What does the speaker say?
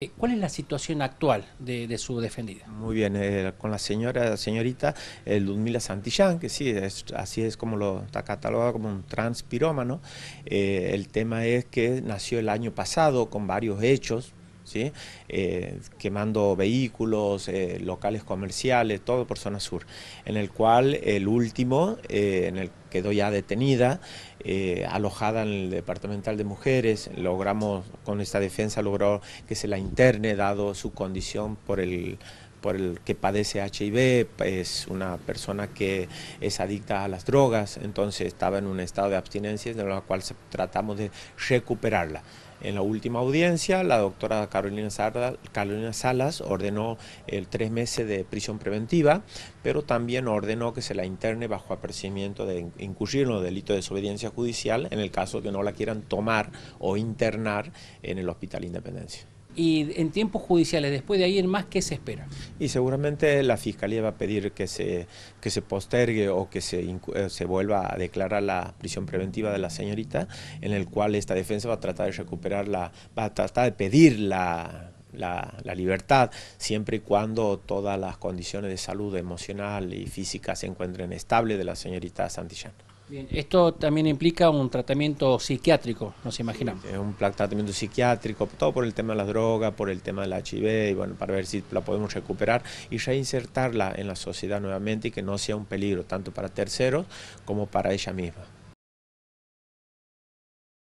Eh, ¿Cuál es la situación actual de, su defendida? Muy bien, eh, con la señora, señorita Ludmila Santillán, que sí, así es como lo está catalogado como un transpirómano. Eh, el tema es que nació el año pasado con varios hechos, eh, quemando vehículos, eh, locales comerciales, todo por zona sur, en el cual el último, eh, en el quedó ya detenida, alojada en el departamental de mujeres, logramos, con esta defensa logró que se la interne, dado su condición por el por el que padece HIV, es una persona que es adicta a las drogas, entonces estaba en un estado de abstinencia de la cual tratamos de recuperarla. En la última audiencia, la doctora Carolina, Salas ordenó tres meses de prisión preventiva, pero también ordenó que se la interne bajo apercibimiento de incurrir en un de desobediencia judicial en el caso que no la quieran tomar o internar en el Hospital Independencia y en tiempos judiciales, después de ahí en más, ¿qué se espera? Y seguramente la Fiscalía va a pedir que se, que se postergue o que se, eh, se vuelva a declarar la prisión preventiva de la señorita, en el cual esta defensa va a tratar de recuperar va a tratar de pedir la la, libertad, siempre y cuando todas las condiciones de salud emocional y física se encuentren estables de la señorita Santillán esto también implica un tratamiento psiquiátrico, nos imaginamos. es un tratamiento psiquiátrico, todo por el tema de las drogas, por el tema del HIV, y bueno, para ver si la podemos recuperar y reinsertarla en la sociedad nuevamente y que no sea un peligro tanto para terceros como para ella misma.